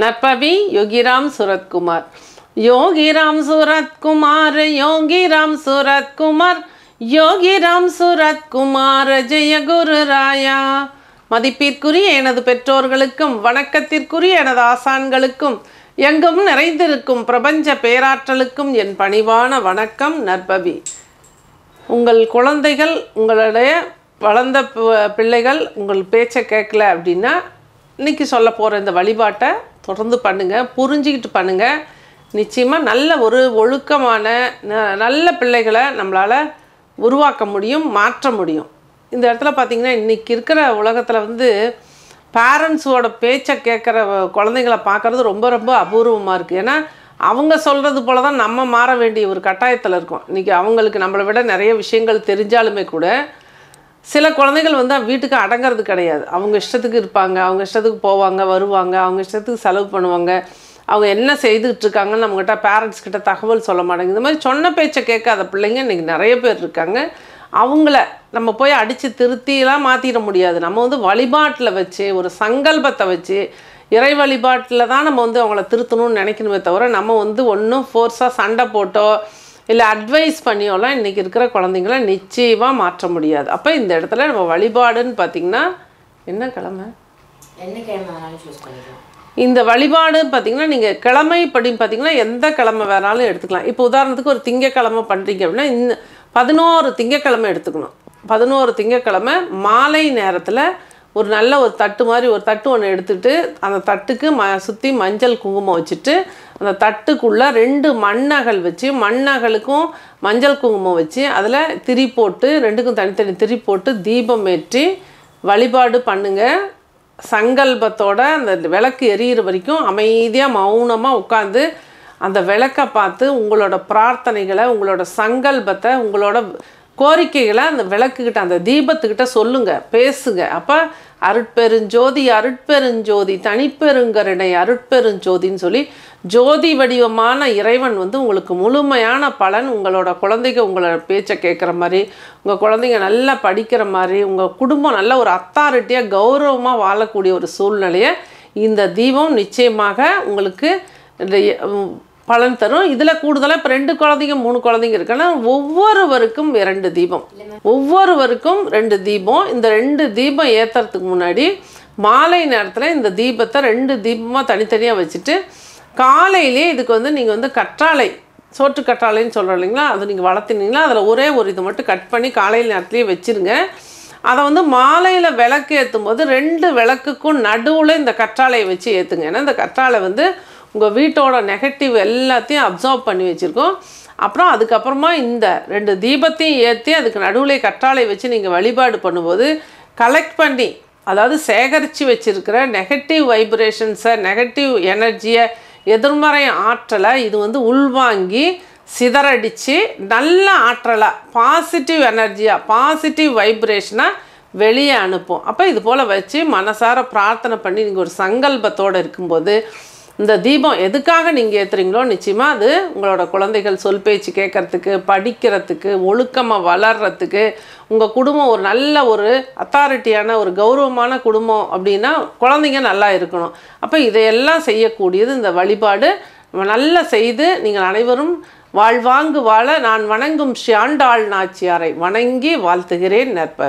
நற்பவி யோகிராம் சுரத்குமார் யோகிராம் சுரத்குமார் யோகிராம் சுரத்குமார் யோகிராம் சுரத்குமார் ஜெய குரு ராயா மதிப்பிற்குரிய எனது பெற்றோர்களுக்கும் வணக்கத்திற்குரிய எனது ஆசான்களுக்கும் எங்கும் நிறைந்திருக்கும் பிரபஞ்ச பேராற்றலுக்கும் என் பணிவான வணக்கம் நற்பவி உங்கள் குழந்தைகள் உங்களுடைய வளர்ந்த பிள்ளைகள் உங்கள் பேச்சை கேட்கல அப்படின்னா இன்றைக்கி சொல்ல போகிற இந்த வழிபாட்டை தொடர்ந்து பண்ணுங்கள் புரிஞ்சிக்கிட்டு பண்ணுங்கள் நிச்சயமாக நல்ல ஒரு ஒழுக்கமான நல்ல பிள்ளைகளை நம்மளால் உருவாக்க முடியும் மாற்ற முடியும் இந்த இடத்துல பார்த்திங்கன்னா இன்றைக்கி இருக்கிற உலகத்தில் வந்து பேரண்ட்ஸோட பேச்சை கேட்குற குழந்தைங்களை பார்க்குறது ரொம்ப ரொம்ப அபூர்வமாக இருக்குது ஏன்னா அவங்க சொல்கிறது போல தான் நம்ம மாற வேண்டிய ஒரு கட்டாயத்தில் இருக்கும் இன்றைக்கி அவங்களுக்கு நம்மளை விட நிறைய விஷயங்கள் தெரிஞ்சாலுமே கூட சில குழந்தைகள் வந்து வீட்டுக்கு அடங்கிறது கிடையாது அவங்க இஷ்டத்துக்கு இருப்பாங்க அவங்க இஷ்டத்துக்கு போவாங்க வருவாங்க அவங்க இஷ்டத்துக்கு செலவு பண்ணுவாங்க அவங்க என்ன செய்துக்கிட்டு இருக்காங்கன்னு நம்மகிட்ட பேரண்ட்ஸ் கிட்ட தகவல் சொல்ல மாட்டேங்குது இந்த மாதிரி சொன்ன பேச்சை கேட்காத பிள்ளைங்க இன்றைக்கி நிறைய பேர் இருக்காங்க அவங்கள நம்ம போய் அடித்து திருத்திலாம் மாற்றிட முடியாது நம்ம வந்து வழிபாட்டில் வச்சு ஒரு சங்கல்பத்தை வச்சு இறை வழிபாட்டில் தான் நம்ம வந்து அவங்கள திருத்தணும்னு நினைக்கணுமே தவிர நம்ம வந்து ஒன்றும் ஃபோர்ஸாக சண்டை போட்டோ இல்லை அட்வைஸ் பண்ணியோலாம் இன்றைக்கி இருக்கிற குழந்தைங்கள நிச்சயமாக மாற்ற முடியாது அப்போ இந்த இடத்துல நம்ம வழிபாடுன்னு பார்த்திங்கன்னா என்ன கிழமை இந்த வழிபாடுன்னு பார்த்தீங்கன்னா நீங்கள் கிழமை படி பார்த்தீங்கன்னா எந்த கிழமை வேணாலும் எடுத்துக்கலாம் இப்போ உதாரணத்துக்கு ஒரு திங்கக்கிழமை பண்ணுறீங்க அப்படின்னா இந்த பதினோரு திங்கக்கிழமை எடுத்துக்கணும் பதினோரு திங்கக்கிழமை மாலை நேரத்தில் ஒரு நல்ல ஒரு தட்டு மாதிரி ஒரு தட்டு ஒன்று எடுத்துகிட்டு அந்த தட்டுக்கு ம சுற்றி மஞ்சள் குங்குமம் வச்சுட்டு அந்த தட்டுக்குள்ளே ரெண்டு மண்ணகல் வச்சு மண்ணகலுக்கும் மஞ்சள் குங்குமம் வச்சு அதில் திரி போட்டு ரெண்டுக்கும் தனித்தனி திரி போட்டு தீபம் ஏற்றி வழிபாடு பண்ணுங்கள் சங்கல்பத்தோட அந்த விளக்கு எரியிற வரைக்கும் அமைதியாக மௌனமாக உட்காந்து அந்த விளக்கை பார்த்து உங்களோட பிரார்த்தனைகளை உங்களோட சங்கல்பத்தை உங்களோட கோரிக்கைகளை அந்த விளக்குக்கிட்ட அந்த தீபத்துக்கிட்ட சொல்லுங்க பேசுங்க அப்போ அருட்பெருஞ்சோதி அருட்பெருஞ்சோதி தனிப்பெருங்கருணை அருட்பெருஞ்சோதின்னு சொல்லி ஜோதி வடிவமான இறைவன் வந்து உங்களுக்கு முழுமையான பலன் உங்களோட குழந்தைங்க உங்களோட பேச்சை கேட்குற மாதிரி உங்கள் குழந்தைங்க நல்லா படிக்கிற மாதிரி உங்கள் குடும்பம் நல்ல ஒரு அத்தாரிட்டியாக கௌரவமாக வாழக்கூடிய ஒரு சூழ்நிலையை இந்த தீபம் நிச்சயமாக உங்களுக்கு பலன் தரும் இதில் கூடுதலாக இப்போ ரெண்டு குழந்தைங்க மூணு குழந்தைங்க இருக்குன்னா ஒவ்வொருவருக்கும் இரண்டு தீபம் ஒவ்வொருவருக்கும் ரெண்டு தீபம் இந்த ரெண்டு தீபம் ஏற்றுறதுக்கு முன்னாடி மாலை நேரத்தில் இந்த தீபத்தை ரெண்டு தீபமாக தனித்தனியாக வச்சுட்டு காலையிலே இதுக்கு வந்து நீங்கள் வந்து கற்றாழை சோற்று கற்றாழைன்னு சொல்கிறோம் இல்லைங்களா அதை நீங்கள் வளர்த்துனீங்களா அதில் ஒரே ஒரு இது மட்டும் கட் பண்ணி காலையில் நேரத்துலேயே வச்சுருங்க அதை வந்து மாலையில் விளக்கு ஏற்றும் போது ரெண்டு விளக்குக்கும் நடுவில் இந்த கற்றாழையை வச்சு ஏற்றுங்க ஏன்னா இந்த கற்றாழை வந்து உங்கள் வீட்டோட நெகட்டிவ் எல்லாத்தையும் அப்சர்வ் பண்ணி வச்சுருக்கோம் அப்புறம் அதுக்கப்புறமா இந்த ரெண்டு தீபத்தையும் ஏற்றி அதுக்கு நடுவில் கற்றாழை வச்சு நீங்கள் வழிபாடு பண்ணும்போது கலெக்ட் பண்ணி அதாவது சேகரித்து வச்சுருக்கிற நெகட்டிவ் வைப்ரேஷன்ஸை நெகட்டிவ் எனர்ஜியை எதிர்மறை ஆற்றலை இது வந்து உள்வாங்கி சிதறடித்து நல்ல ஆற்றலாக பாசிட்டிவ் எனர்ஜியாக பாசிட்டிவ் வைப்ரேஷனாக வெளியே அனுப்பும் அப்போ இது போல் வச்சு மனசார பிரார்த்தனை பண்ணி நீங்கள் ஒரு சங்கல்பத்தோடு இருக்கும்போது இந்த தீபம் எதுக்காக நீங்கள் ஏற்றுறீங்களோ நிச்சயமாக அது உங்களோட குழந்தைகள் சொல் பேச்சு கேட்குறதுக்கு படிக்கிறதுக்கு ஒழுக்கமாக வளர்கிறதுக்கு உங்கள் குடும்பம் ஒரு நல்ல ஒரு அத்தாரிட்டியான ஒரு கௌரவமான குடும்பம் அப்படின்னா குழந்தைங்க நல்லா இருக்கணும் அப்போ இதையெல்லாம் செய்யக்கூடியது இந்த வழிபாடு நல்லா செய்து நீங்கள் அனைவரும் வாழ்வாங்கு வாழ நான் வணங்கும் ஷியாண்டாள் நாச்சியாரை வணங்கி வாழ்த்துகிறேன் நற்பர்